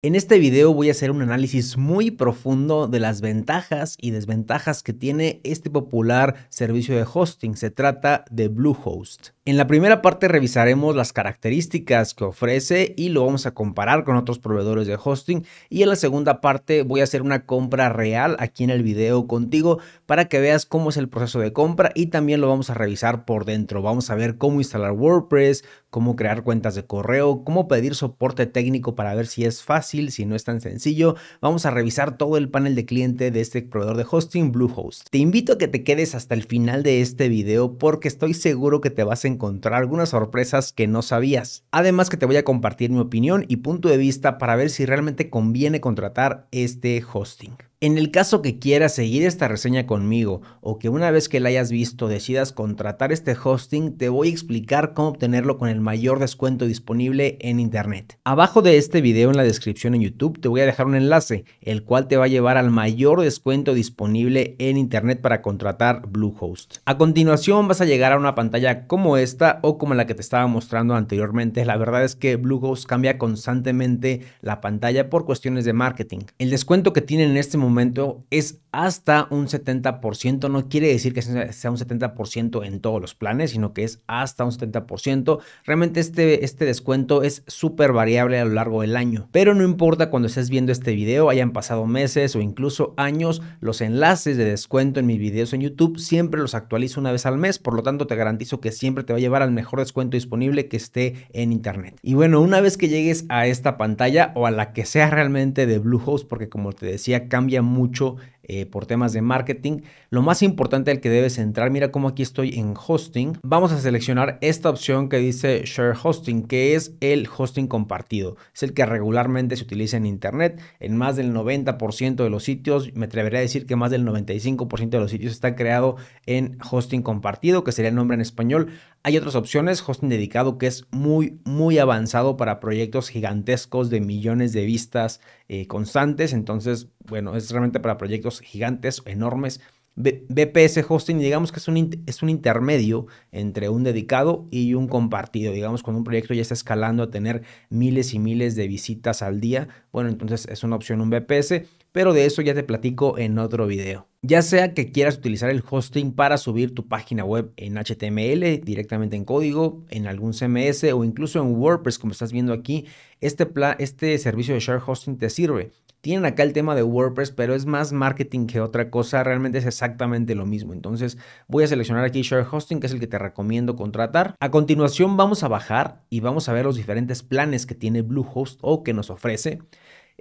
En este video voy a hacer un análisis muy profundo de las ventajas y desventajas que tiene este popular servicio de hosting. Se trata de Bluehost. En la primera parte revisaremos las características que ofrece y lo vamos a comparar con otros proveedores de hosting y en la segunda parte voy a hacer una compra real aquí en el video contigo para que veas cómo es el proceso de compra y también lo vamos a revisar por dentro. Vamos a ver cómo instalar WordPress, cómo crear cuentas de correo, cómo pedir soporte técnico para ver si es fácil, si no es tan sencillo. Vamos a revisar todo el panel de cliente de este proveedor de hosting Bluehost. Te invito a que te quedes hasta el final de este video porque estoy seguro que te vas a encontrar algunas sorpresas que no sabías. Además que te voy a compartir mi opinión y punto de vista para ver si realmente conviene contratar este hosting. En el caso que quieras seguir esta reseña conmigo o que una vez que la hayas visto decidas contratar este hosting, te voy a explicar cómo obtenerlo con el mayor descuento disponible en internet. Abajo de este video en la descripción en YouTube te voy a dejar un enlace, el cual te va a llevar al mayor descuento disponible en internet para contratar Bluehost. A continuación vas a llegar a una pantalla como esta o como la que te estaba mostrando anteriormente. La verdad es que Bluehost cambia constantemente la pantalla por cuestiones de marketing. El descuento que tienen en este momento momento es hasta un 70%. No quiere decir que sea un 70% en todos los planes, sino que es hasta un 70%. Realmente este, este descuento es súper variable a lo largo del año. Pero no importa cuando estés viendo este video, hayan pasado meses o incluso años, los enlaces de descuento en mis videos en YouTube siempre los actualizo una vez al mes. Por lo tanto, te garantizo que siempre te va a llevar al mejor descuento disponible que esté en internet. Y bueno, una vez que llegues a esta pantalla o a la que sea realmente de Bluehost, porque como te decía, cambia mucho eh, por temas de marketing. Lo más importante al que debes entrar, mira cómo aquí estoy en hosting. Vamos a seleccionar esta opción que dice Share Hosting, que es el hosting compartido. Es el que regularmente se utiliza en Internet. En más del 90% de los sitios, me atrevería a decir que más del 95% de los sitios está creado en hosting compartido, que sería el nombre en español. Hay otras opciones, hosting dedicado que es muy, muy avanzado para proyectos gigantescos de millones de vistas eh, constantes. Entonces, bueno, es realmente para proyectos gigantes, enormes BPS Hosting, digamos que es un, es un intermedio entre un dedicado y un compartido. Digamos, cuando un proyecto ya está escalando a tener miles y miles de visitas al día, bueno, entonces es una opción un BPS, pero de eso ya te platico en otro video. Ya sea que quieras utilizar el hosting para subir tu página web en HTML, directamente en código, en algún CMS o incluso en WordPress, como estás viendo aquí, este, plan, este servicio de Share Hosting te sirve. Tienen acá el tema de WordPress, pero es más marketing que otra cosa. Realmente es exactamente lo mismo. Entonces voy a seleccionar aquí Share Hosting, que es el que te recomiendo contratar. A continuación vamos a bajar y vamos a ver los diferentes planes que tiene Bluehost o que nos ofrece.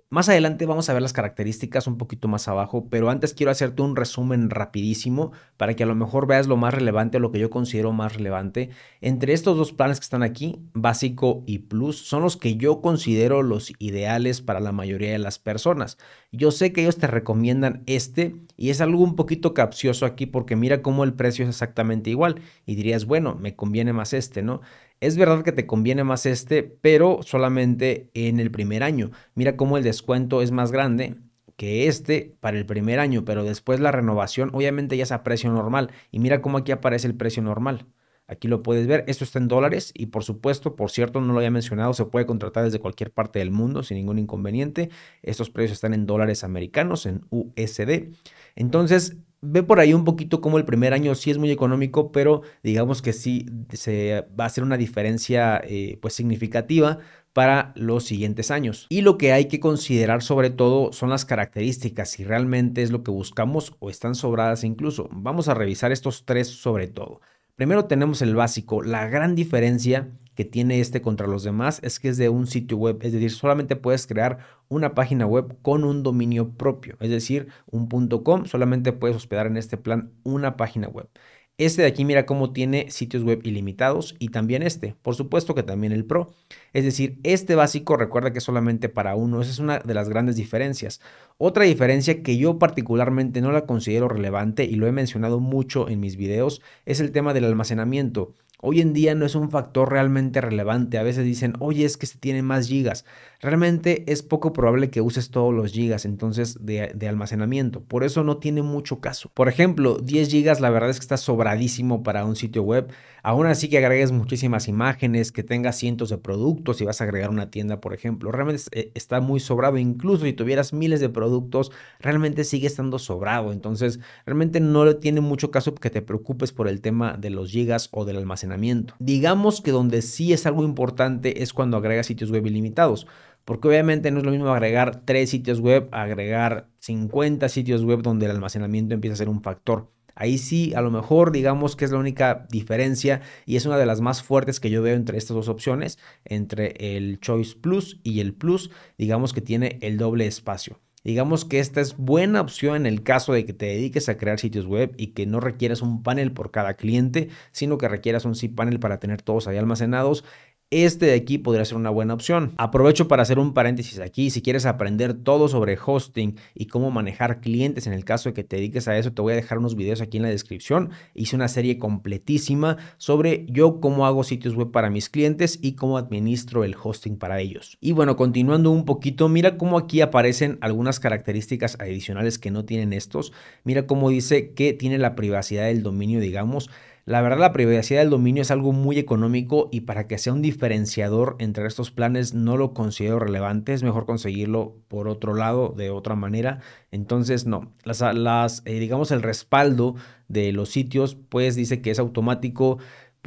Más adelante vamos a ver las características un poquito más abajo, pero antes quiero hacerte un resumen rapidísimo para que a lo mejor veas lo más relevante o lo que yo considero más relevante. Entre estos dos planes que están aquí, básico y plus, son los que yo considero los ideales para la mayoría de las personas. Yo sé que ellos te recomiendan este y es algo un poquito capcioso aquí porque mira cómo el precio es exactamente igual y dirías, bueno, me conviene más este, ¿no? Es verdad que te conviene más este, pero solamente en el primer año. Mira cómo el descuento es más grande que este para el primer año, pero después la renovación obviamente ya es a precio normal. Y mira cómo aquí aparece el precio normal. Aquí lo puedes ver, esto está en dólares y por supuesto, por cierto, no lo había mencionado, se puede contratar desde cualquier parte del mundo sin ningún inconveniente. Estos precios están en dólares americanos, en USD. Entonces, ve por ahí un poquito como el primer año sí es muy económico, pero digamos que sí se va a hacer una diferencia eh, pues significativa para los siguientes años. Y lo que hay que considerar sobre todo son las características, si realmente es lo que buscamos o están sobradas incluso. Vamos a revisar estos tres sobre todo. Primero tenemos el básico, la gran diferencia que tiene este contra los demás es que es de un sitio web, es decir, solamente puedes crear una página web con un dominio propio, es decir, un .com, solamente puedes hospedar en este plan una página web. Este de aquí mira cómo tiene sitios web ilimitados y también este, por supuesto que también el Pro. Es decir, este básico recuerda que solamente para uno, esa es una de las grandes diferencias. Otra diferencia que yo particularmente no la considero relevante y lo he mencionado mucho en mis videos es el tema del almacenamiento. Hoy en día no es un factor realmente relevante. A veces dicen, oye, es que se este tiene más gigas. Realmente es poco probable que uses todos los gigas entonces de, almacenamiento. Por eso no tiene mucho caso. Por ejemplo, 10 gigas la verdad es que está sobradísimo para un sitio web. Aún así que agregues muchísimas imágenes, que tengas cientos de productos y vas a agregar una tienda, por ejemplo. Realmente eh, está muy sobrado. Incluso si tuvieras miles de productos productos, realmente sigue estando sobrado. Entonces, realmente no le tiene mucho caso que te preocupes por el tema de los gigas o del almacenamiento. Digamos que donde sí es algo importante es cuando agregas sitios web ilimitados. Porque obviamente no es lo mismo agregar tres sitios web, agregar 50 sitios web donde el almacenamiento empieza a ser un factor. Ahí sí, a lo mejor digamos que es la única diferencia y es una de las más fuertes que yo veo entre estas dos opciones, entre el Choice Plus y el Plus, digamos que tiene el doble espacio. Digamos que esta es buena opción en el caso de que te dediques a crear sitios web y que no requieras un panel por cada cliente, sino que requieras un panel para tener todos ahí almacenados este de aquí podría ser una buena opción. Aprovecho para hacer un paréntesis aquí. Si quieres aprender todo sobre hosting y cómo manejar clientes en el caso de que te dediques a eso, te voy a dejar unos videos aquí en la descripción. Hice una serie completísima sobre yo cómo hago sitios web para mis clientes y cómo administro el hosting para ellos. Y bueno, continuando un poquito, mira cómo aquí aparecen algunas características adicionales que no tienen estos. Mira cómo dice que tiene la privacidad del dominio, digamos. La verdad, la privacidad del dominio es algo muy económico y para que sea un diferenciador entre estos planes no lo considero relevante. Es mejor conseguirlo por otro lado, de otra manera. Entonces, no. Las, eh, digamos, el respaldo de los sitios, pues dice que es automático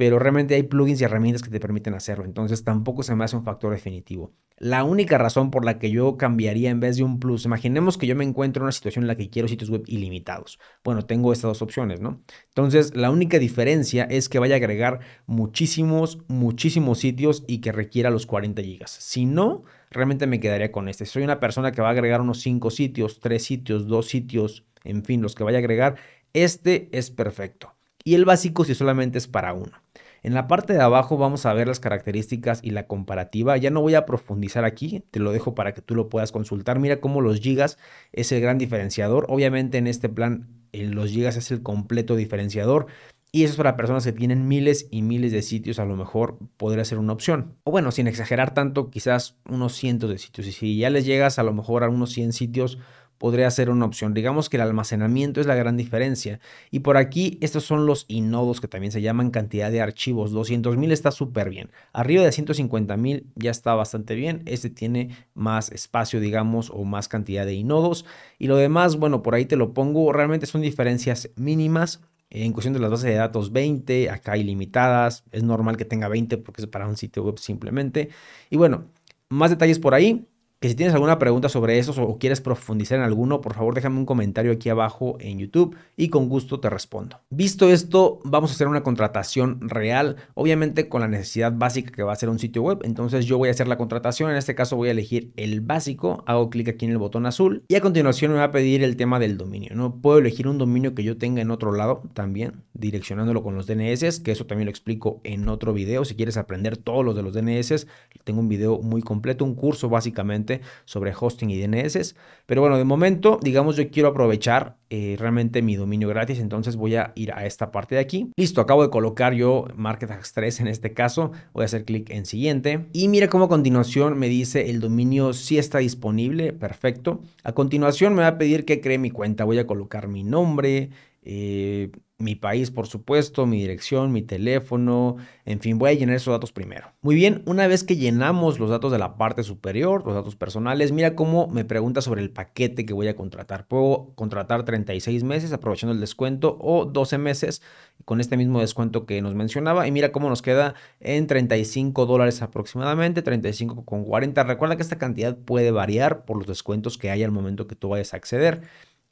pero realmente hay plugins y herramientas que te permiten hacerlo, entonces tampoco se me hace un factor definitivo. La única razón por la que yo cambiaría en vez de un plus, imaginemos que yo me encuentro en una situación en la que quiero sitios web ilimitados. Bueno, tengo estas dos opciones, ¿no? Entonces, la única diferencia es que vaya a agregar muchísimos, muchísimos sitios y que requiera los 40 gigas. Si no, realmente me quedaría con este. Si soy una persona que va a agregar unos 5 sitios, 3 sitios, 2 sitios, en fin, los que vaya a agregar, este es perfecto. Y el básico si solamente es para uno. En la parte de abajo vamos a ver las características y la comparativa. Ya no voy a profundizar aquí, te lo dejo para que tú lo puedas consultar. Mira cómo los gigas es el gran diferenciador. Obviamente en este plan eh, los gigas es el completo diferenciador. Y eso es para personas que tienen miles y miles de sitios, a lo mejor podría ser una opción. O bueno, sin exagerar tanto, quizás unos cientos de sitios. Y si ya les llegas a lo mejor a unos 100 sitios, podría ser una opción. Digamos que el almacenamiento es la gran diferencia. Y por aquí, estos son los inodos que también se llaman cantidad de archivos. 200.000 está súper bien. Arriba de 150.000 ya está bastante bien. Este tiene más espacio, digamos, o más cantidad de inodos. Y lo demás, bueno, por ahí te lo pongo. Realmente son diferencias mínimas. Eh, en cuestión de las bases de datos 20, acá limitadas. es normal que tenga 20 porque es para un sitio web simplemente. Y bueno, más detalles por ahí. Que si tienes alguna pregunta sobre eso o quieres profundizar en alguno, por favor déjame un comentario aquí abajo en YouTube y con gusto te respondo. Visto esto, vamos a hacer una contratación real, obviamente con la necesidad básica que va a ser un sitio web. Entonces yo voy a hacer la contratación, en este caso voy a elegir el básico, hago clic aquí en el botón azul y a continuación me va a pedir el tema del dominio. No puedo elegir un dominio que yo tenga en otro lado también, direccionándolo con los DNS, que eso también lo explico en otro video. Si quieres aprender todos los de los DNS, tengo un video muy completo, un curso básicamente sobre hosting y DNS. Pero bueno, de momento, digamos, yo quiero aprovechar eh, realmente mi dominio gratis, entonces voy a ir a esta parte de aquí. Listo, acabo de colocar yo MarketAx 3 en este caso. Voy a hacer clic en siguiente. Y mira cómo a continuación me dice el dominio si está disponible. Perfecto. A continuación me va a pedir que cree mi cuenta. Voy a colocar mi nombre. Eh, mi país, por supuesto, mi dirección, mi teléfono, en fin, voy a llenar esos datos primero. Muy bien, una vez que llenamos los datos de la parte superior, los datos personales, mira cómo me pregunta sobre el paquete que voy a contratar. Puedo contratar 36 meses aprovechando el descuento o 12 meses con este mismo descuento que nos mencionaba y mira cómo nos queda en 35 dólares aproximadamente, 35 con 40. Recuerda que esta cantidad puede variar por los descuentos que hay al momento que tú vayas a acceder.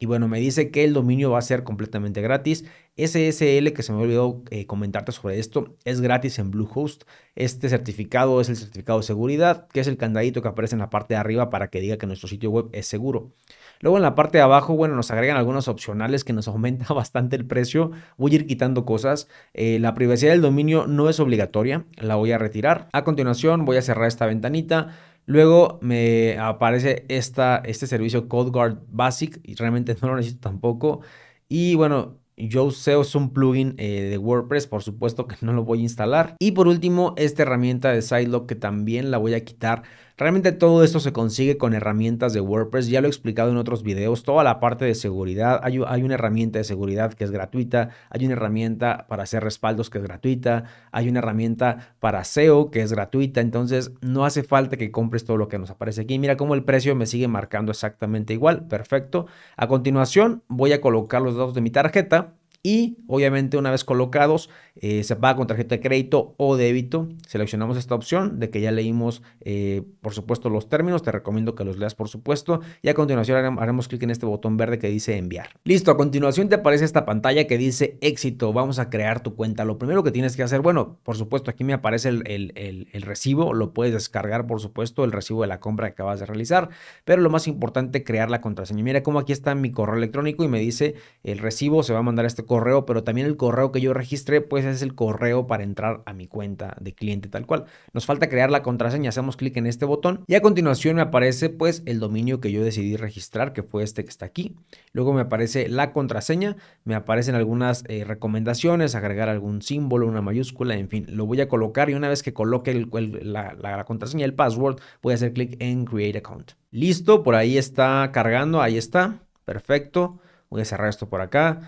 Y bueno, me dice que el dominio va a ser completamente gratis. SSL, que se me olvidó eh, comentarte sobre esto, es gratis en Bluehost. Este certificado es el certificado de seguridad, que es el candadito que aparece en la parte de arriba para que diga que nuestro sitio web es seguro. Luego en la parte de abajo, bueno, nos agregan algunos opcionales que nos aumenta bastante el precio. Voy a ir quitando cosas. Eh, la privacidad del dominio no es obligatoria, la voy a retirar. A continuación voy a cerrar esta ventanita Luego me aparece este servicio CodeGuard Basic y realmente no lo necesito tampoco. Y bueno, yo uso un plugin eh, de WordPress, por supuesto que no lo voy a instalar. Y por último, esta herramienta de Sidelock que también la voy a quitar Realmente todo esto se consigue con herramientas de WordPress, ya lo he explicado en otros videos, toda la parte de seguridad, hay, una herramienta de seguridad que es gratuita, hay una herramienta para hacer respaldos que es gratuita, hay una herramienta para SEO que es gratuita, entonces no hace falta que compres todo lo que nos aparece aquí. Mira cómo el precio me sigue marcando exactamente igual, perfecto. A continuación voy a colocar los datos de mi tarjeta y obviamente una vez colocados, eh, se paga con tarjeta de crédito o débito. Seleccionamos esta opción de que ya leímos, eh, por supuesto, los términos. Te recomiendo que los leas, por supuesto. Y a continuación haremos clic en este botón verde que dice enviar. Listo, a continuación te aparece esta pantalla que dice éxito. Vamos a crear tu cuenta. Lo primero que tienes que hacer, bueno, por supuesto, aquí me aparece el, el, el, recibo. Lo puedes descargar, por supuesto, el recibo de la compra que acabas de realizar. Pero lo más importante, crear la contraseña. Mira cómo aquí está mi correo electrónico y me dice el recibo se va a mandar este pero también el correo que yo registré, pues es el correo para entrar a mi cuenta de cliente tal cual. Nos falta crear la contraseña, hacemos clic en este botón y a continuación me aparece pues el dominio que yo decidí registrar, que fue este que está aquí. Luego me aparece la contraseña, me aparecen algunas eh, recomendaciones, agregar algún símbolo, una mayúscula, en fin, lo voy a colocar y una vez que coloque la, la contraseña, el password, voy a hacer clic en Create Account. Listo, por ahí está cargando, ahí está, perfecto. Voy a cerrar esto por acá.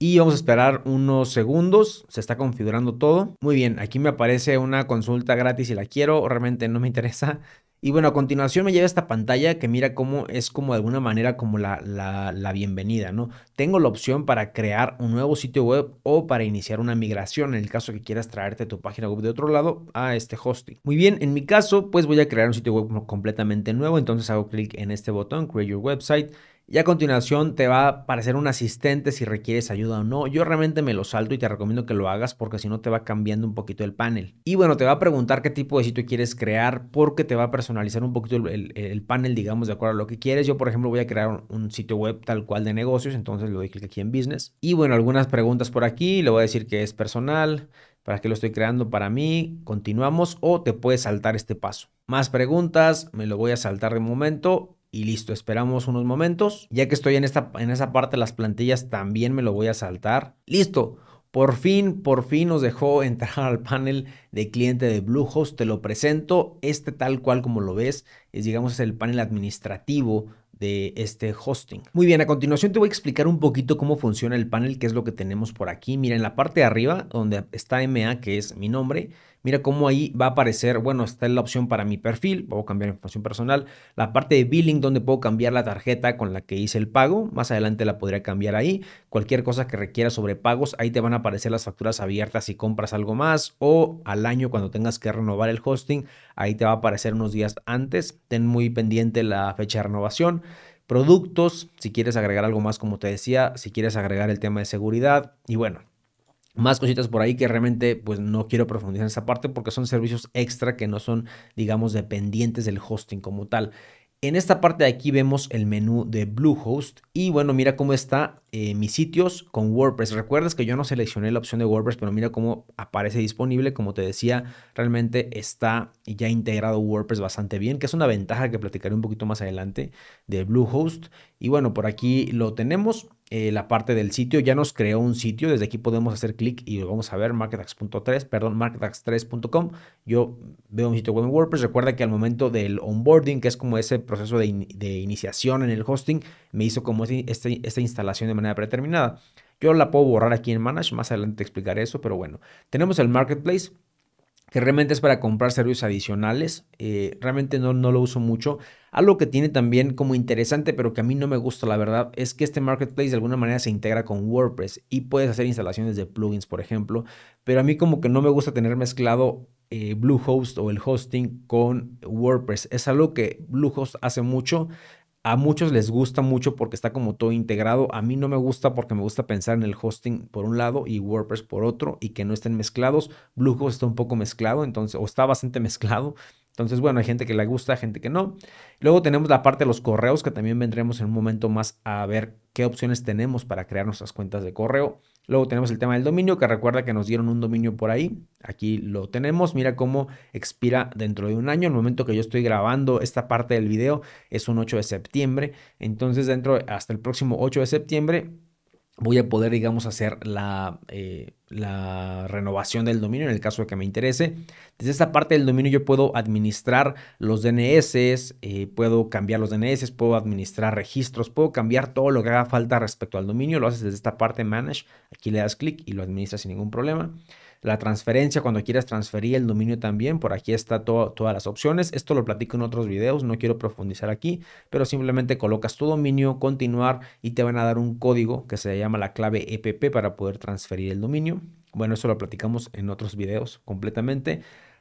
Y vamos a esperar unos segundos, se está configurando todo. Muy bien, aquí me aparece una consulta gratis si la quiero, realmente no me interesa. Y bueno, a continuación me lleva esta pantalla que mira cómo es como de alguna manera como la, la, la, bienvenida, ¿no? Tengo la opción para crear un nuevo sitio web o para iniciar una migración en el caso que quieras traerte tu página web de otro lado a este hosting. Muy bien, en mi caso pues voy a crear un sitio web completamente nuevo, entonces hago clic en este botón, Create Your Website y a continuación te va a aparecer un asistente si requieres ayuda o no. Yo realmente me lo salto y te recomiendo que lo hagas porque si no te va cambiando un poquito el panel. Y bueno, te va a preguntar qué tipo de sitio quieres crear porque te va a personalizar un poquito el, panel, digamos, de acuerdo a lo que quieres. Yo, por ejemplo, voy a crear un, sitio web tal cual de negocios, entonces le doy clic aquí en Business. Y bueno, algunas preguntas por aquí. Le voy a decir que es personal, ¿Para qué lo estoy creando para mí? Continuamos o te puedes saltar este paso. Más preguntas, me lo voy a saltar de momento y listo, esperamos unos momentos. Ya que estoy en, esta, en esa parte las plantillas, también me lo voy a saltar. Listo, por fin, por fin nos dejó entrar al panel de cliente de Bluehost. Te lo presento, este tal cual como lo ves, es digamos el panel administrativo de este hosting. Muy bien, a continuación te voy a explicar un poquito cómo funciona el panel, que es lo que tenemos por aquí. Mira, en la parte de arriba, donde está MA, que es mi nombre, Mira cómo ahí va a aparecer, bueno, está la opción para mi perfil, puedo cambiar información personal, la parte de billing donde puedo cambiar la tarjeta con la que hice el pago, más adelante la podría cambiar ahí, cualquier cosa que requiera sobre pagos, ahí te van a aparecer las facturas abiertas si compras algo más o al año cuando tengas que renovar el hosting, ahí te va a aparecer unos días antes, ten muy pendiente la fecha de renovación productos, si quieres agregar algo más como te decía, si quieres agregar el tema de seguridad y bueno, más cositas por ahí que realmente pues no quiero profundizar en esa parte porque son servicios extra que no son digamos dependientes del hosting como tal. En esta parte de aquí vemos el menú de Bluehost y bueno, mira cómo está eh, mis sitios con WordPress. Recuerdas que yo no seleccioné la opción de WordPress, pero mira cómo aparece disponible. Como te decía, realmente está ya integrado WordPress bastante bien, que es una ventaja que platicaré un poquito más adelante de Bluehost. Y bueno, por aquí lo tenemos. Eh, la parte del sitio. Ya nos creó un sitio, desde aquí podemos hacer clic y vamos a ver marketax.3, perdón, marketax3.com. Yo veo un sitio web en WordPress. Recuerda que al momento del onboarding, que es como ese proceso de, iniciación en el hosting, me hizo como este, esta instalación de manera predeterminada. Yo la puedo borrar aquí en Manage, más adelante te explicaré eso, pero bueno. Tenemos el Marketplace, que realmente es para comprar servicios adicionales. Eh, realmente no, no, lo uso mucho. Algo que tiene también como interesante, pero que a mí no me gusta, la verdad, es que este marketplace de alguna manera se integra con WordPress y puedes hacer instalaciones de plugins, por ejemplo, pero a mí como que no me gusta tener mezclado eh, Bluehost o el hosting con WordPress. Es algo que Bluehost hace mucho. A muchos les gusta mucho porque está como todo integrado. A mí no me gusta porque me gusta pensar en el hosting por un lado y WordPress por otro y que no estén mezclados. Bluehost está un poco mezclado, entonces, o está bastante mezclado. Entonces, bueno, hay gente que le gusta, gente que no. Luego tenemos la parte de los correos, que también vendremos en un momento más a ver qué opciones tenemos para crear nuestras cuentas de correo. Luego tenemos el tema del dominio, que recuerda que nos dieron un dominio por ahí. Aquí lo tenemos. Mira cómo expira dentro de un año. El momento que yo estoy grabando esta parte del video es un 8 de septiembre. Entonces, dentro hasta el próximo 8 de septiembre voy a poder, digamos, hacer la, eh, la, renovación del dominio en el caso de que me interese. Desde esta parte del dominio yo puedo administrar los DNS, eh, puedo cambiar los DNS, puedo administrar registros, puedo cambiar todo lo que haga falta respecto al dominio. Lo haces desde esta parte Manage, aquí le das clic y lo administras sin ningún problema la transferencia, cuando quieras transferir el dominio también, por aquí está todas las opciones. Esto lo platico en otros videos, no quiero profundizar aquí, pero simplemente colocas tu dominio, continuar y te van a dar un código que se llama la clave EPP para poder transferir el dominio. Bueno, eso lo platicamos en otros videos completamente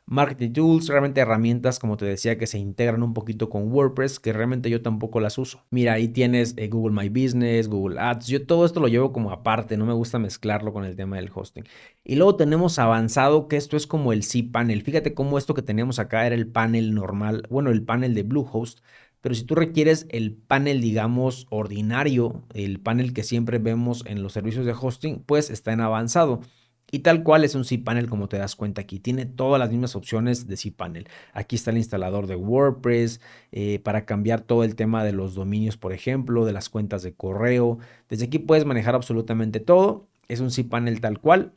marketing tools, realmente herramientas como te decía que se integran un poquito con WordPress, que realmente yo tampoco las uso. Mira, ahí tienes eh, Google My Business, Google Ads, yo todo esto lo llevo como aparte, no me gusta mezclarlo con el tema del hosting. Y luego tenemos avanzado, que esto es como el panel Fíjate cómo esto que teníamos acá era el panel normal, bueno, el panel de Bluehost. Pero si tú requieres el panel, digamos, ordinario, el panel que siempre vemos en los servicios de hosting, pues está en avanzado. Y tal cual es un cPanel como te das cuenta aquí. Tiene todas las mismas opciones de cPanel. Aquí está el instalador de WordPress eh, para cambiar todo el tema de los dominios, por ejemplo, de las cuentas de correo. Desde aquí puedes manejar absolutamente todo. Es un cPanel tal cual.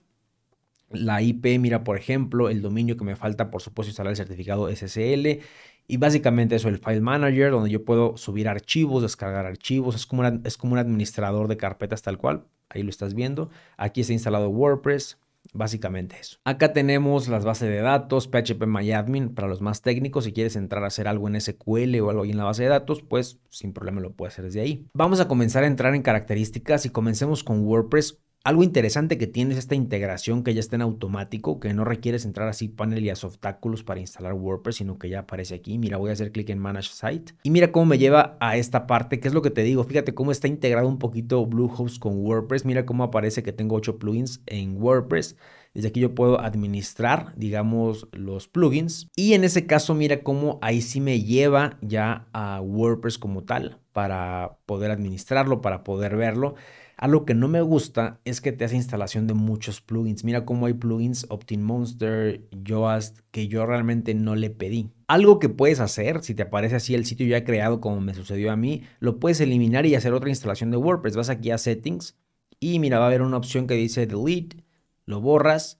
La IP, mira, por ejemplo, el dominio que me falta, por supuesto, instalar el certificado SSL. Y básicamente eso, el File Manager, donde yo puedo subir archivos, descargar archivos. Es como, es como un administrador de carpetas tal cual. Ahí lo estás viendo. Aquí está instalado WordPress. Básicamente eso. Acá tenemos las bases de datos, PHP MyAdmin para los más técnicos. Si quieres entrar a hacer algo en SQL o algo ahí en la base de datos, pues sin problema lo puedes hacer desde ahí. Vamos a comenzar a entrar en características y comencemos con WordPress algo interesante que tienes esta integración que ya está en automático, que no requieres entrar así panel y a obstáculos para instalar WordPress, sino que ya aparece aquí. Mira, voy a hacer clic en Manage Site y mira cómo me lleva a esta parte, que es lo que te digo. Fíjate cómo está integrado un poquito Bluehost con WordPress. Mira cómo aparece que tengo 8 plugins en WordPress. Desde aquí yo puedo administrar, digamos, los plugins. Y en ese caso, mira cómo ahí sí me lleva ya a WordPress como tal para poder administrarlo, para poder verlo. Algo que no me gusta es que te hace instalación de muchos plugins. Mira cómo hay plugins Optin Monster, Yoast, que yo realmente no le pedí. Algo que puedes hacer, si te aparece así el sitio ya creado como me sucedió a mí, lo puedes eliminar y hacer otra instalación de WordPress. Vas aquí a Settings y mira, va a haber una opción que dice Delete, lo borras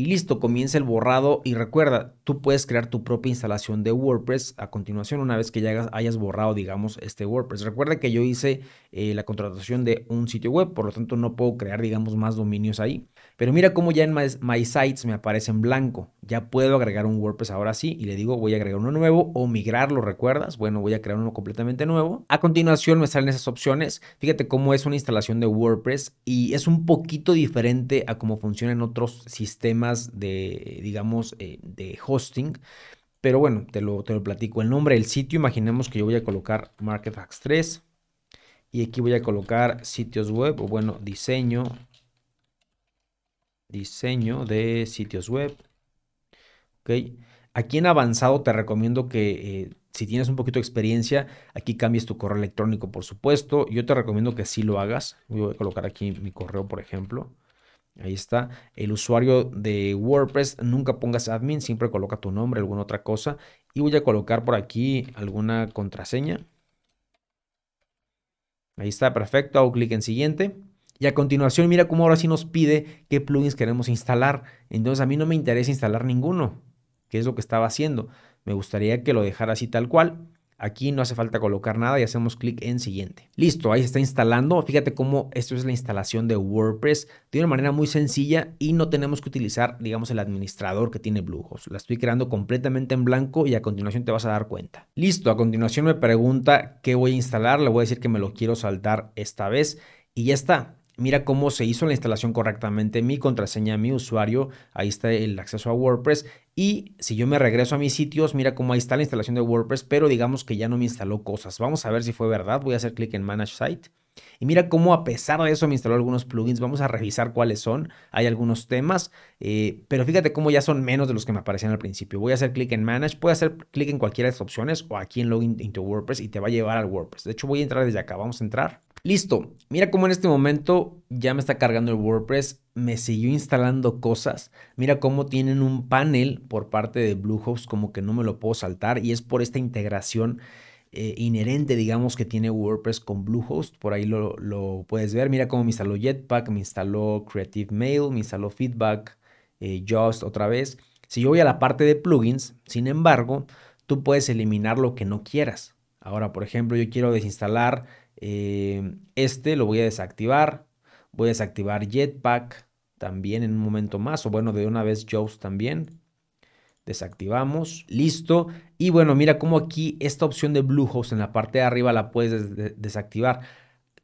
y listo, comienza el borrado y recuerda, tú puedes crear tu propia instalación de WordPress a continuación una vez que ya hayas borrado, digamos, este WordPress. Recuerda que yo hice eh, la contratación de un sitio web, por lo tanto no puedo crear, digamos, más dominios ahí. Pero mira cómo ya en My Sites me aparece en blanco. Ya puedo agregar un WordPress ahora sí y le digo voy a agregar uno nuevo o migrarlo, ¿recuerdas? Bueno, voy a crear uno completamente nuevo. A continuación me salen esas opciones. Fíjate cómo es una instalación de WordPress y es un poquito diferente a cómo en otros sistemas de, digamos, eh, de hosting. Pero bueno, te lo, te lo platico. El nombre del sitio, imaginemos que yo voy a colocar Market 3 y aquí voy a colocar sitios web o bueno, diseño diseño de sitios web. Okay. Aquí en avanzado te recomiendo que eh, si tienes un poquito de experiencia, aquí cambies tu correo electrónico, por supuesto. Yo te recomiendo que sí lo hagas. Voy a colocar aquí mi correo, por ejemplo. Ahí está. El usuario de WordPress, nunca pongas admin, siempre coloca tu nombre, alguna otra cosa. Y voy a colocar por aquí alguna contraseña. Ahí está, perfecto. Hago clic en siguiente. Y a continuación, mira cómo ahora sí nos pide qué plugins queremos instalar. Entonces a mí no me interesa instalar ninguno, que es lo que estaba haciendo. Me gustaría que lo dejara así tal cual. Aquí no hace falta colocar nada y hacemos clic en siguiente. Listo, ahí se está instalando. Fíjate cómo esto es la instalación de WordPress de una manera muy sencilla y no tenemos que utilizar, digamos, el administrador que tiene Bluehost. La estoy creando completamente en blanco y a continuación te vas a dar cuenta. Listo, a continuación me pregunta qué voy a instalar. Le voy a decir que me lo quiero saltar esta vez y ya está mira cómo se hizo la instalación correctamente, mi contraseña, mi usuario, ahí está el acceso a WordPress y si yo me regreso a mis sitios, mira cómo ahí está la instalación de WordPress, pero digamos que ya no me instaló cosas. Vamos a ver si fue verdad, voy a hacer clic en Manage Site. Y mira cómo a pesar de eso me instaló algunos plugins, vamos a revisar cuáles son, hay algunos temas, eh, pero fíjate cómo ya son menos de los que me aparecían al principio. Voy a hacer clic en Manage, Puedes hacer clic en cualquiera de estas opciones o aquí en Login into WordPress y te va a llevar al WordPress. De hecho voy a entrar desde acá, vamos a entrar. Listo, mira cómo en este momento ya me está cargando el WordPress, me siguió instalando cosas, mira cómo tienen un panel por parte de Bluehost, como que no me lo puedo saltar y es por esta integración eh, inherente, digamos, que tiene WordPress con Bluehost, por ahí lo, puedes ver, mira cómo me instaló Jetpack, me instaló Creative Mail, me instaló Feedback, eh, Just otra vez. Si yo voy a la parte de plugins, sin embargo, tú puedes eliminar lo que no quieras. Ahora, por ejemplo, yo quiero desinstalar eh, este lo voy a desactivar. Voy a desactivar Jetpack también en un momento más. O bueno, de una vez joes también. Desactivamos. Listo. Y bueno, mira cómo aquí esta opción de Bluehost en la parte de arriba la puedes desactivar.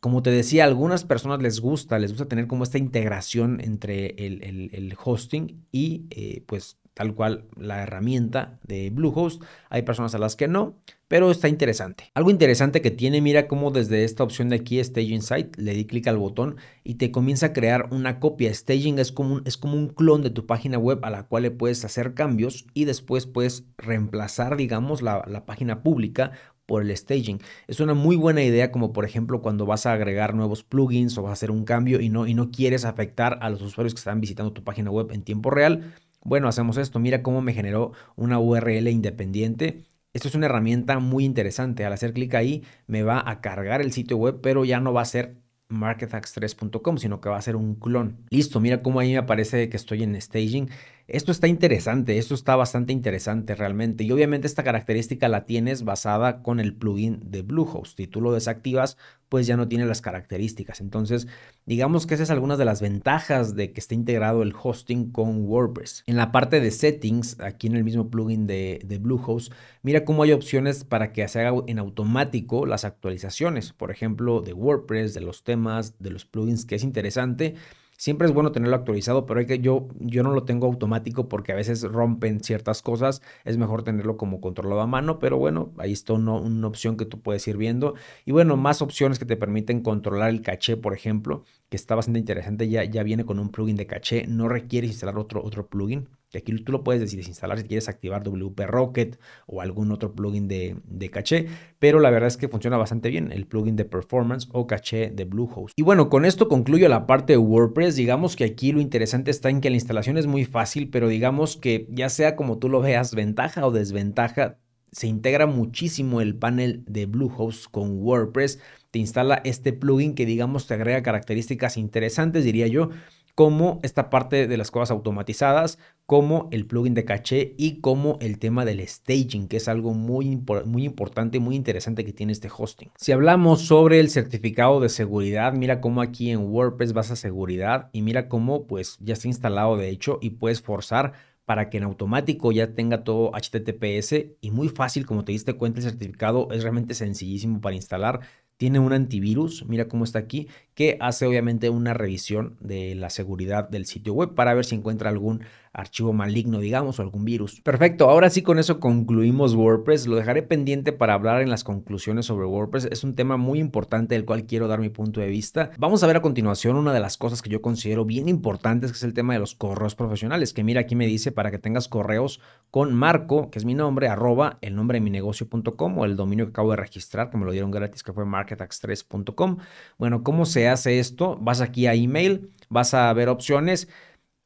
Como te decía, a algunas personas les gusta, les gusta tener como esta integración entre el, hosting y eh, pues tal cual la herramienta de Bluehost. Hay personas a las que no, pero está interesante. Algo interesante que tiene, mira cómo desde esta opción de aquí, Staging Site, le di clic al botón y te comienza a crear una copia. Staging es como, un, es como un clon de tu página web a la cual le puedes hacer cambios y después puedes reemplazar, digamos, la, la página pública por el staging. Es una muy buena idea como por ejemplo cuando vas a agregar nuevos plugins o vas a hacer un cambio y no, y no quieres afectar a los usuarios que están visitando tu página web en tiempo real. Bueno, hacemos esto. Mira cómo me generó una URL independiente. Esto es una herramienta muy interesante. Al hacer clic ahí me va a cargar el sitio web, pero ya no va a ser marketax3.com, sino que va a ser un clon. Listo, mira cómo ahí me aparece que estoy en staging. Esto está interesante, esto está bastante interesante realmente. Y obviamente esta característica la tienes basada con el plugin de Bluehost. Si tú lo desactivas, pues ya no tiene las características. Entonces, digamos que esas es algunas de las ventajas de que esté integrado el hosting con WordPress. En la parte de settings, aquí en el mismo plugin de, de Bluehost, mira cómo hay opciones para que se haga en automático las actualizaciones, por ejemplo, de WordPress, de los temas, de los plugins, que es interesante. Siempre es bueno tenerlo actualizado, pero hay que, yo, yo no lo tengo automático porque a veces rompen ciertas cosas. Es mejor tenerlo como controlado a mano, pero bueno, ahí está una, una opción que tú puedes ir viendo. Y bueno, más opciones que te permiten controlar el caché, por ejemplo, que está bastante interesante. Ya, ya viene con un plugin de caché, no requieres instalar otro, otro plugin que aquí tú lo puedes desinstalar si quieres activar WP Rocket o algún otro plugin de, de, caché, pero la verdad es que funciona bastante bien el plugin de performance o caché de Bluehost. Y bueno, con esto concluyo la parte de WordPress. Digamos que aquí lo interesante está en que la instalación es muy fácil, pero digamos que ya sea como tú lo veas, ventaja o desventaja, se integra muchísimo el panel de Bluehost con WordPress. Te instala este plugin que digamos te agrega características interesantes, diría yo, como esta parte de las cosas automatizadas, como el plugin de caché y como el tema del staging, que es algo muy, muy importante, muy interesante que tiene este hosting. Si hablamos sobre el certificado de seguridad, mira cómo aquí en WordPress vas a seguridad y mira cómo pues ya está instalado de hecho y puedes forzar para que en automático ya tenga todo HTTPS y muy fácil, como te diste cuenta, el certificado es realmente sencillísimo para instalar. Tiene un antivirus, mira cómo está aquí, que hace obviamente una revisión de la seguridad del sitio web para ver si encuentra algún archivo maligno, digamos, o algún virus. Perfecto, ahora sí con eso concluimos WordPress. Lo dejaré pendiente para hablar en las conclusiones sobre WordPress. Es un tema muy importante del cual quiero dar mi punto de vista. Vamos a ver a continuación una de las cosas que yo considero bien importantes, que es el tema de los correos profesionales, que mira aquí me dice para que tengas correos con marco, que es mi nombre, arroba el nombre de mi negocio.com o el dominio que acabo de registrar, que me lo dieron gratis, que fue marketax3.com. Bueno, ¿cómo se hace esto? Vas aquí a email, vas a ver opciones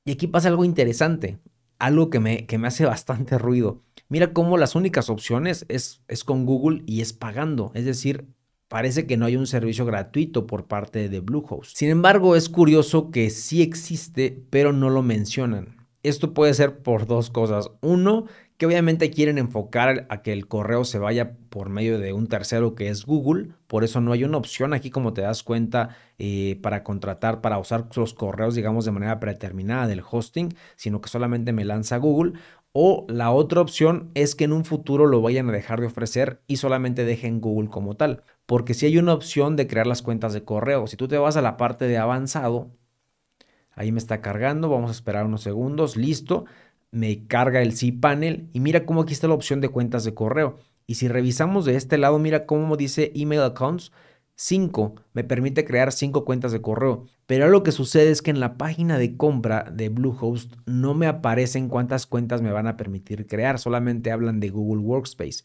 y aquí pasa algo interesante, algo que me, que me hace bastante ruido. Mira cómo las únicas opciones es, es con Google y es pagando. Es decir, parece que no hay un servicio gratuito por parte de Bluehost. Sin embargo, es curioso que sí existe, pero no lo mencionan. Esto puede ser por dos cosas. Uno, que obviamente quieren enfocar a que el correo se vaya por medio de un tercero que es Google. Por eso no hay una opción aquí, como te das cuenta, eh, para contratar, para usar los correos, digamos, de manera predeterminada del hosting, sino que solamente me lanza Google. O la otra opción es que en un futuro lo vayan a dejar de ofrecer y solamente dejen Google como tal. Porque si sí hay una opción de crear las cuentas de correo, si tú te vas a la parte de avanzado, ahí me está cargando, vamos a esperar unos segundos, listo me carga el cPanel y mira cómo aquí está la opción de cuentas de correo. Y si revisamos de este lado, mira cómo dice email accounts 5, me permite crear 5 cuentas de correo. Pero lo que sucede es que en la página de compra de Bluehost no me aparecen cuántas cuentas me van a permitir crear, solamente hablan de Google Workspace.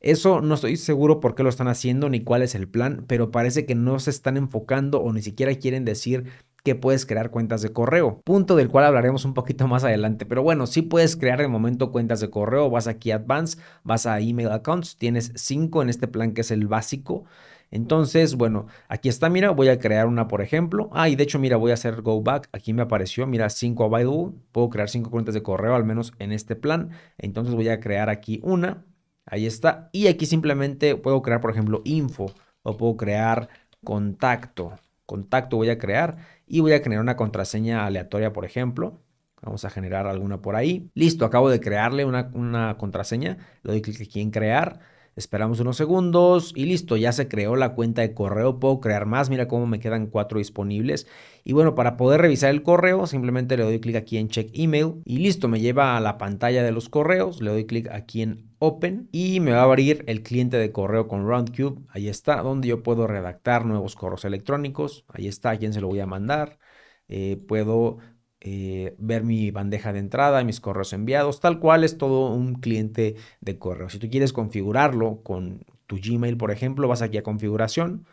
Eso no estoy seguro por qué lo están haciendo ni cuál es el plan, pero parece que no se están enfocando o ni siquiera quieren decir que puedes crear cuentas de correo, punto del cual hablaremos un poquito más adelante. Pero bueno, si puedes crear el momento cuentas de correo, vas aquí a Advanced, vas a Email Accounts, tienes cinco en este plan que es el básico. Entonces, bueno, aquí está, mira, voy a crear una, por ejemplo. Ah, y de hecho, mira, voy a hacer go back. Aquí me apareció, mira, 5 available. Puedo crear cinco cuentas de correo, al menos en este plan. Entonces voy a crear aquí una. Ahí está. Y aquí simplemente puedo crear, por ejemplo, info o puedo crear contacto contacto voy a crear y voy a generar una contraseña aleatoria, por ejemplo. Vamos a generar alguna por ahí. Listo, acabo de crearle una, una contraseña. Le doy clic aquí en crear. Esperamos unos segundos y listo, ya se creó la cuenta de correo. Puedo crear más, mira cómo me quedan cuatro disponibles. Y bueno, para poder revisar el correo, simplemente le doy clic aquí en check email y listo, me lleva a la pantalla de los correos. Le doy clic aquí en Open y me va a abrir el cliente de correo con Roundcube. Ahí está, donde yo puedo redactar nuevos correos electrónicos. Ahí está, a quién se lo voy a mandar. Eh, puedo eh, ver mi bandeja de entrada, mis correos enviados, tal cual es todo un cliente de correo. Si tú quieres configurarlo con tu Gmail, por ejemplo, vas aquí a configuración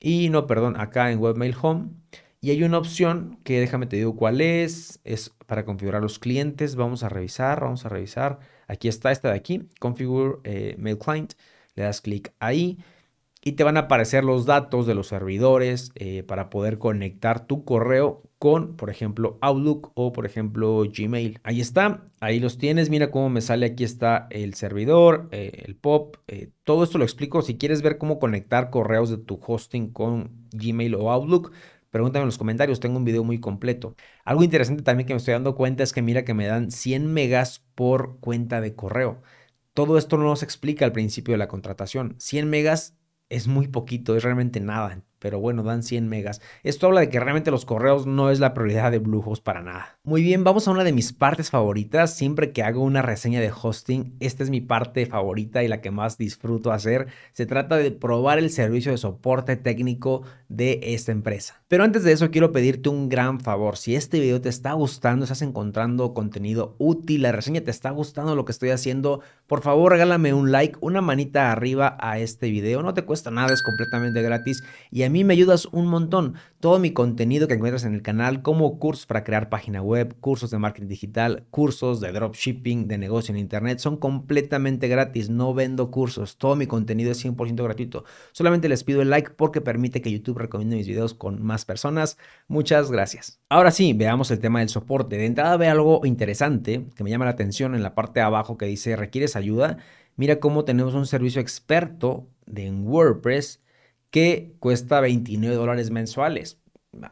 y no, perdón, acá en Webmail Home. Y hay una opción que déjame te digo cuál es, es para configurar los clientes. Vamos a revisar, vamos a revisar. Aquí está esta de aquí, Configure eh, Mail Client. Le das clic ahí y te van a aparecer los datos de los servidores eh, para poder conectar tu correo con, por ejemplo, Outlook o, por ejemplo, Gmail. Ahí está, ahí los tienes. Mira cómo me sale aquí está el servidor, eh, el POP. todo esto lo explico. Si quieres ver cómo conectar correos de tu hosting con Gmail o Outlook, Pregúntame en los comentarios, tengo un video muy completo. Algo interesante también que me estoy dando cuenta es que mira que me dan 100 megas por cuenta de correo. Todo esto no nos explica al principio de la contratación. 100 megas es muy poquito, es realmente nada, pero bueno, dan 100 megas. Esto habla de que realmente los correos no es la prioridad de Bluehost para nada. Muy bien, vamos a una de mis partes favoritas. Siempre que hago una reseña de hosting, esta es mi parte favorita y la que más disfruto hacer. Se trata de probar el servicio de soporte técnico de esta empresa. Pero antes de eso, quiero pedirte un gran favor. Si este video te está gustando, estás encontrando contenido útil, la reseña te está gustando lo que estoy haciendo, por favor regálame un like, una manita arriba a este video. No te cuesta nada, es completamente gratis y a mí me ayudas un montón. Todo mi contenido que encuentras en el canal, como curso para crear página web web, cursos de marketing digital, cursos de dropshipping, de negocio en Internet. Son completamente gratis, no vendo cursos, todo mi contenido es 100% gratuito. Solamente les pido el like porque permite que YouTube recomiende mis videos con más personas. Muchas gracias. Ahora sí, veamos el tema del soporte. De entrada ve algo interesante que me llama la atención en la parte de abajo que dice ¿requieres ayuda? Mira cómo tenemos un servicio experto de en WordPress que cuesta 29 dólares mensuales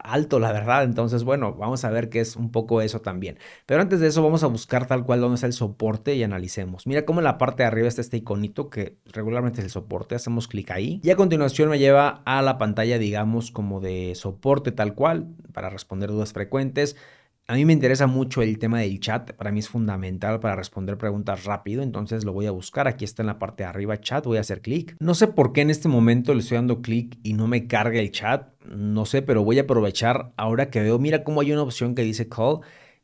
alto, la verdad. Entonces, bueno, vamos a ver qué es un poco eso también. Pero antes de eso, vamos a buscar tal cual dónde está el soporte y analicemos. Mira cómo en la parte de arriba está este iconito que regularmente es el soporte. Hacemos clic ahí y a continuación me lleva a la pantalla, digamos, como de soporte tal cual para responder dudas frecuentes. A mí me interesa mucho el tema del chat, para mí es fundamental para responder preguntas rápido, entonces lo voy a buscar, aquí está en la parte de arriba chat, voy a hacer clic. No sé por qué en este momento le estoy dando clic y no me carga el chat, no sé, pero voy a aprovechar ahora que veo, mira cómo hay una opción que dice call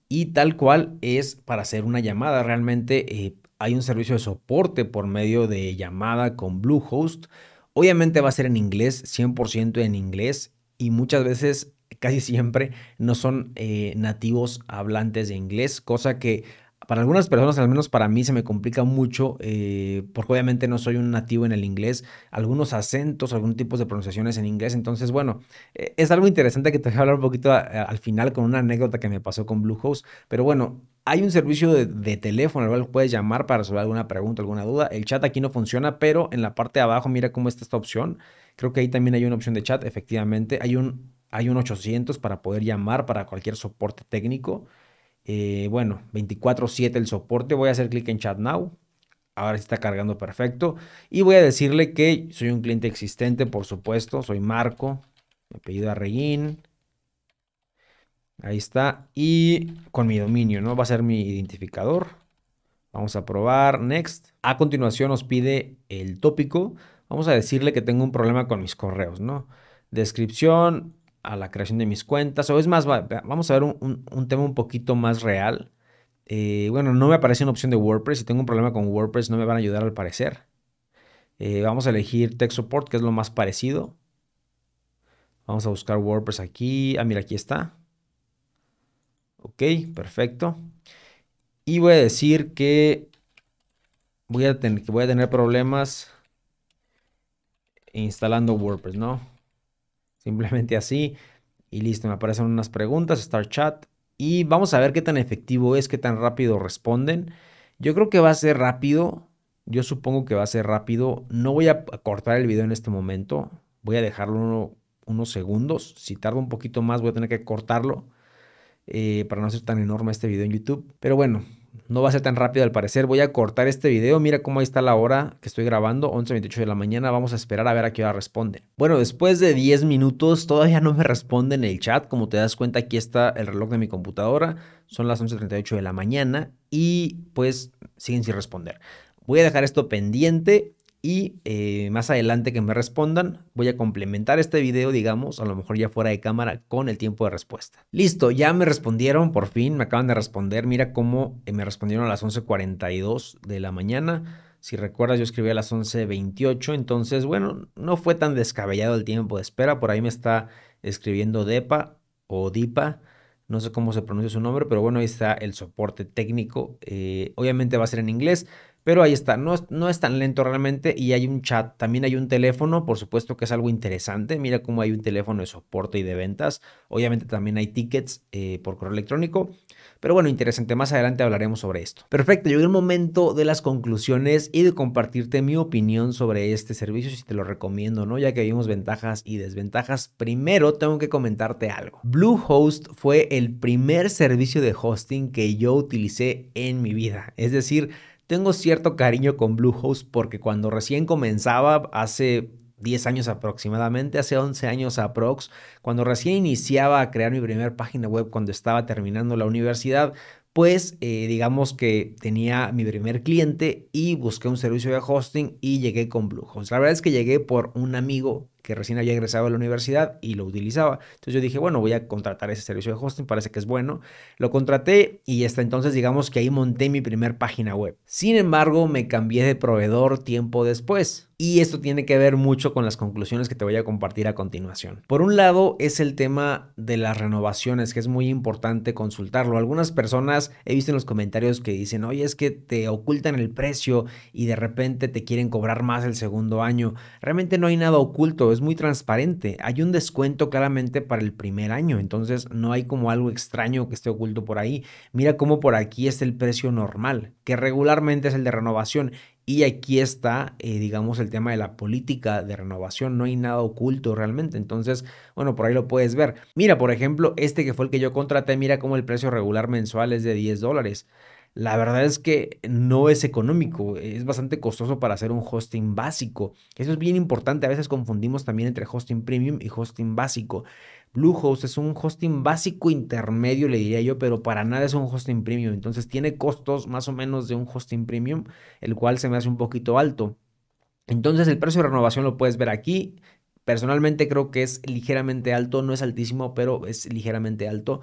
y tal cual es para hacer una llamada, realmente eh, hay un servicio de soporte por medio de llamada con Bluehost. Obviamente va a ser en inglés, 100% en inglés, y muchas veces casi siempre no son eh, nativos hablantes de inglés, cosa que para algunas personas, al menos para mí, se me complica mucho eh, porque obviamente no soy un nativo en el inglés, algunos acentos, algún tipo de pronunciaciones en inglés. Entonces, bueno, eh, es algo interesante que te voy a hablar un poquito al final con una anécdota que me pasó con Bluehost. Pero bueno, hay un servicio de, de, teléfono al cual puedes llamar para resolver alguna pregunta, alguna duda. El chat aquí no funciona, pero en la parte de abajo mira cómo está esta opción. Creo que ahí también hay una opción de chat, efectivamente. Hay un hay un 800 para poder llamar para cualquier soporte técnico. Eh, bueno, 24/7 el soporte. Voy a hacer clic en Chat Now. Ahora está cargando perfecto. Y voy a decirle que soy un cliente existente, por supuesto. Soy Marco. Mi apellido Arreguín. Ahí está. Y con mi dominio, ¿no? Va a ser mi identificador. Vamos a probar. Next. A continuación nos pide el tópico. Vamos a decirle que tengo un problema con mis correos, ¿no? Descripción, a la creación de mis cuentas. O es más, vamos a ver un, tema un poquito más real. Eh, bueno, no me aparece una opción de WordPress. Si tengo un problema con WordPress, no me van a ayudar al parecer. Eh, vamos a elegir Tech Support, que es lo más parecido. Vamos a buscar WordPress aquí. Ah, mira, aquí está. Ok, perfecto. Y voy a decir que voy a que voy a tener problemas instalando WordPress, ¿no? Simplemente así. Y listo, me aparecen unas preguntas, Star Chat. Y vamos a ver qué tan efectivo es, qué tan rápido responden. Yo creo que va a ser rápido. Yo supongo que va a ser rápido. No voy a cortar el video en este momento. Voy a dejarlo unos segundos. Si tarda un poquito más, voy a tener que cortarlo eh, para no ser tan enorme este video en YouTube. Pero bueno, no va a ser tan rápido al parecer. Voy a cortar este video. Mira cómo ahí está la hora que estoy grabando, 11.28 de la mañana. Vamos a esperar a ver a qué hora responde. Bueno, después de 10 minutos todavía no me responden el chat. Como te das cuenta, aquí está el reloj de mi computadora. Son las 11.38 de la mañana y pues siguen sin responder. Voy a dejar esto pendiente y eh, más adelante que me respondan, voy a complementar este video, digamos, a lo mejor ya fuera de cámara, con el tiempo de respuesta. Listo, ya me respondieron, por fin, me acaban de responder. Mira cómo eh, me respondieron a las 11.42 de la mañana. Si recuerdas, yo escribí a las 11.28, entonces, bueno, no fue tan descabellado el tiempo de espera. Por ahí me está escribiendo DEPA o DIPA. No sé cómo se pronuncia su nombre, pero bueno, ahí está el soporte técnico. Eh, obviamente va a ser en inglés. Pero ahí está, no, no es tan lento realmente y hay un chat, también hay un teléfono, por supuesto que es algo interesante, mira cómo hay un teléfono de soporte y de ventas, obviamente también hay tickets eh, por correo electrónico, pero bueno, interesante, más adelante hablaremos sobre esto. Perfecto, llegó el momento de las conclusiones y de compartirte mi opinión sobre este servicio, si te lo recomiendo, ¿no? Ya que vimos ventajas y desventajas, primero tengo que comentarte algo. Bluehost fue el primer servicio de hosting que yo utilicé en mi vida, es decir, tengo cierto cariño con Bluehost porque cuando recién comenzaba, hace 10 años aproximadamente, hace 11 años aprox, cuando recién iniciaba a crear mi primera página web cuando estaba terminando la universidad, pues eh, digamos que tenía mi primer cliente y busqué un servicio de hosting y llegué con Bluehost. La verdad es que llegué por un amigo que recién había egresado a la universidad y lo utilizaba. Entonces yo dije, bueno, voy a contratar ese servicio de hosting, parece que es bueno. Lo contraté y hasta entonces digamos que ahí monté mi primer página web. Sin embargo, me cambié de proveedor tiempo después. Y esto tiene que ver mucho con las conclusiones que te voy a compartir a continuación. Por un lado es el tema de las renovaciones, que es muy importante consultarlo. Algunas personas he visto en los comentarios que dicen, oye, es que te ocultan el precio y de repente te quieren cobrar más el segundo año. Realmente no hay nada oculto, es muy transparente. Hay un descuento claramente para el primer año, entonces no hay como algo extraño que esté oculto por ahí. Mira cómo por aquí está el precio normal, que regularmente es el de renovación y aquí está, eh, digamos, el tema de la política de renovación. No hay nada oculto realmente. Entonces, bueno, por ahí lo puedes ver. Mira, por ejemplo, este que fue el que yo contraté, mira cómo el precio regular mensual es de 10 dólares. La verdad es que no es económico, es bastante costoso para hacer un hosting básico. Eso es bien importante, a veces confundimos también entre hosting premium y hosting básico. Bluehost es un hosting básico intermedio, le diría yo, pero para nada es un hosting premium. Entonces tiene costos más o menos de un hosting premium, el cual se me hace un poquito alto. Entonces el precio de renovación lo puedes ver aquí. Personalmente creo que es ligeramente alto, no es altísimo, pero es ligeramente alto.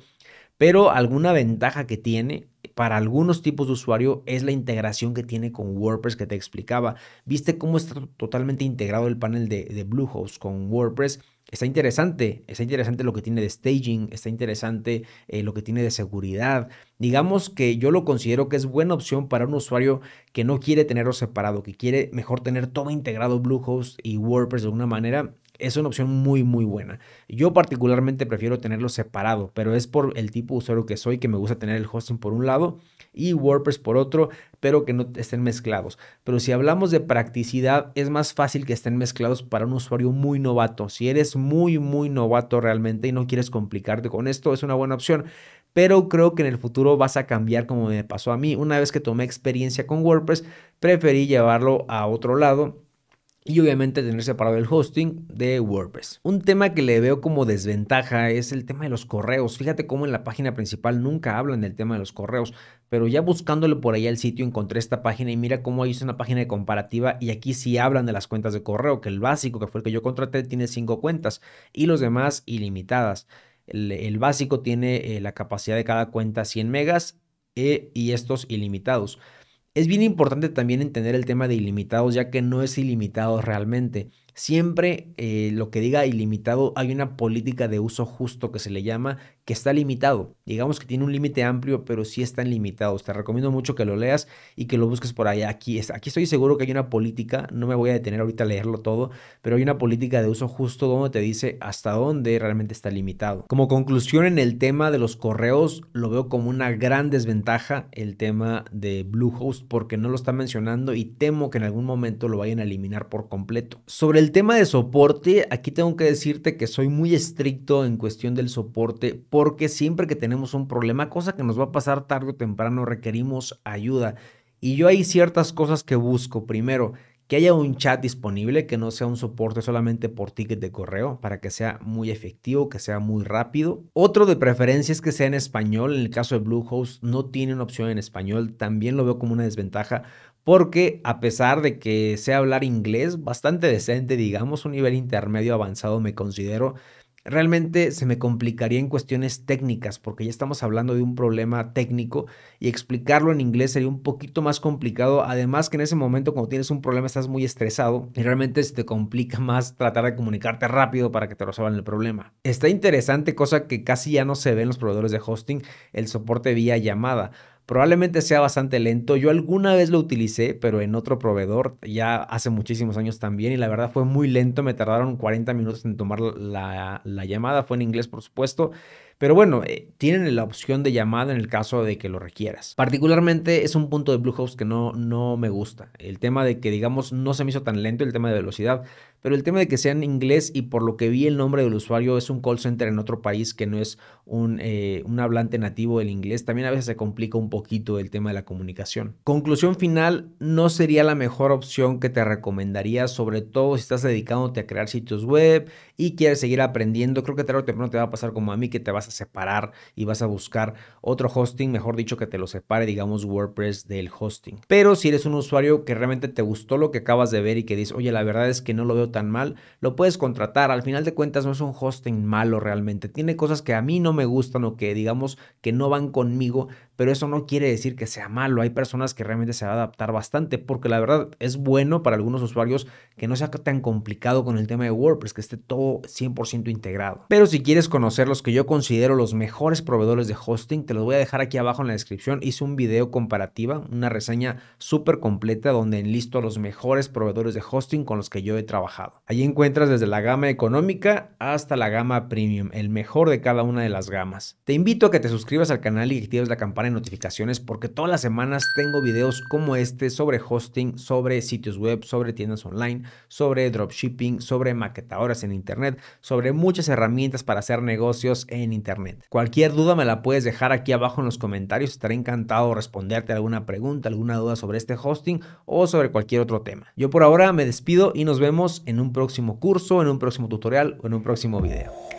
Pero alguna ventaja que tiene para algunos tipos de usuario es la integración que tiene con WordPress que te explicaba. Viste cómo está totalmente integrado el panel de, Bluehost con WordPress Está interesante, está interesante lo que tiene de staging, está interesante eh, lo que tiene de seguridad. Digamos que yo lo considero que es buena opción para un usuario que no quiere tenerlo separado, que quiere mejor tener todo integrado Bluehost y WordPress de alguna manera es una opción muy, muy buena. Yo particularmente prefiero tenerlo separado, pero es por el tipo de usuario que soy, que me gusta tener el hosting por un lado y WordPress por otro, pero que no estén mezclados. Pero si hablamos de practicidad, es más fácil que estén mezclados para un usuario muy novato. Si eres muy, muy novato realmente y no quieres complicarte con esto, es una buena opción. Pero creo que en el futuro vas a cambiar como me pasó a mí. Una vez que tomé experiencia con WordPress, preferí llevarlo a otro lado y obviamente tener separado el hosting de WordPress. Un tema que le veo como desventaja es el tema de los correos. Fíjate cómo en la página principal nunca hablan del tema de los correos, pero ya buscándole por ahí al sitio encontré esta página y mira cómo hice una página de comparativa y aquí sí hablan de las cuentas de correo, que el básico que fue el que yo contraté tiene cinco cuentas y los demás ilimitadas. El, básico tiene eh, la capacidad de cada cuenta 100 megas eh, y estos ilimitados. Es bien importante también entender el tema de ilimitados, ya que no es ilimitado realmente. Siempre eh, lo que diga ilimitado, hay una política de uso justo que se le llama, que está limitado. Digamos que tiene un límite amplio, pero sí están limitados. Te recomiendo mucho que lo leas y que lo busques por allá. Aquí, aquí estoy seguro que hay una política, no me voy a detener ahorita a leerlo todo, pero hay una política de uso justo donde te dice hasta dónde realmente está limitado. Como conclusión en el tema de los correos, lo veo como una gran desventaja el tema de Bluehost porque no lo está mencionando y temo que en algún momento lo vayan a eliminar por completo. Sobre el tema de soporte, aquí tengo que decirte que soy muy estricto en cuestión del soporte porque siempre que tenemos un problema, cosa que nos va a pasar tarde o temprano, requerimos ayuda. Y yo hay ciertas cosas que busco. Primero, que haya un chat disponible, que no sea un soporte solamente por ticket de correo, para que sea muy efectivo, que sea muy rápido. Otro de preferencia es que sea en español. En el caso de Bluehost no tiene una opción en español. También lo veo como una desventaja porque a pesar de que sé hablar inglés bastante decente, digamos un nivel intermedio avanzado me considero, realmente se me complicaría en cuestiones técnicas, porque ya estamos hablando de un problema técnico y explicarlo en inglés sería un poquito más complicado. Además que en ese momento cuando tienes un problema estás muy estresado y realmente se te complica más tratar de comunicarte rápido para que te resuelvan el problema. Está interesante, cosa que casi ya no se ve en los proveedores de hosting, el soporte vía llamada. Probablemente sea bastante lento. Yo alguna vez lo utilicé, pero en otro proveedor, ya hace muchísimos años también, y la verdad fue muy lento. Me tardaron 40 minutos en tomar la, llamada. Fue en inglés, por supuesto. Pero bueno, eh, tienen la opción de llamada en el caso de que lo requieras. Particularmente es un punto de Bluehost que no, no me gusta. El tema de que, digamos, no se me hizo tan lento el tema de velocidad. Pero el tema de que sea en inglés y por lo que vi el nombre del usuario es un call center en otro país que no es un, eh, un hablante nativo del inglés, también a veces se complica un poquito el tema de la comunicación. Conclusión final, no sería la mejor opción que te recomendaría, sobre todo si estás dedicándote a crear sitios web y quieres seguir aprendiendo. Creo que tarde o temprano te va a pasar como a mí que te vas a separar y vas a buscar otro hosting, mejor dicho, que te lo separe, digamos, WordPress del hosting. Pero si eres un usuario que realmente te gustó lo que acabas de ver y que dices, oye, la verdad es que no lo veo tan mal, lo puedes contratar. Al final de cuentas no es un hosting malo realmente. Tiene cosas que a mí no me gustan o que digamos que no van conmigo, pero eso no quiere decir que sea malo. Hay personas que realmente se va a adaptar bastante, porque la verdad es bueno para algunos usuarios que no sea tan complicado con el tema de WordPress, que esté todo 100% integrado. Pero si quieres conocer los que yo considero los mejores proveedores de hosting, te los voy a dejar aquí abajo en la descripción. Hice un video comparativa, una reseña súper completa donde enlisto los mejores proveedores de hosting con los que yo he trabajado. Allí encuentras desde la gama económica hasta la gama premium, el mejor de cada una de las gamas. Te invito a que te suscribas al canal y actives la campana notificaciones porque todas las semanas tengo videos como este sobre hosting, sobre sitios web, sobre tiendas online, sobre dropshipping, sobre maquetadoras en internet, sobre muchas herramientas para hacer negocios en internet. Cualquier duda me la puedes dejar aquí abajo en los comentarios, estaré encantado de responderte alguna pregunta, alguna duda sobre este hosting o sobre cualquier otro tema. Yo por ahora me despido y nos vemos en un próximo curso, en un próximo tutorial o en un próximo video.